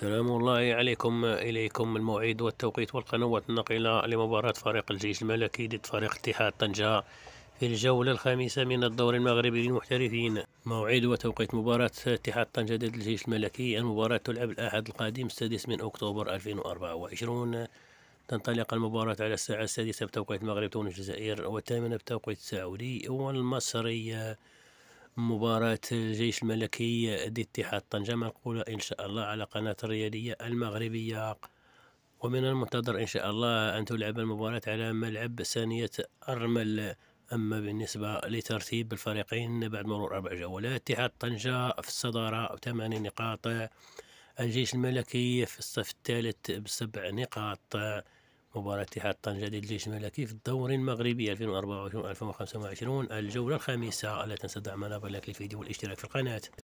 سلام الله عليكم إليكم الموعد والتوقيت والقنوات الناقلة لمباراة فريق الجيش الملكي ضد فريق اتحاد طنجة في الجولة الخامسة من الدور المغربي للمحترفين موعد وتوقيت مباراة اتحاد طنجة ضد الجيش الملكي المباراة تلعب الأحد القادم السادس من أكتوبر 2024 تنطلق المباراة على الساعة السادسة بتوقيت المغرب تونس الجزائر والثامنة بتوقيت السعودي والمصرية مباراة الجيش الملكي دي اتحاد طنجة منقولة إن شاء الله على قناة الرياضية المغربية ومن المنتظر إن شاء الله أن تلعب المباراة على ملعب ثانية أرمل أما بالنسبة لترتيب الفريقين بعد مرور أربع جولات اتحاد طنجة في الصدارة بثمان نقاط الجيش الملكي في الصف الثالث بسبع نقاط مباراة اتحاد طنجة ضد الجيش الملكي في الدور المغربي 2024 2025 الجولة الخامسة لا تنسى دعمنا بلايك للفيديو والاشتراك في القناة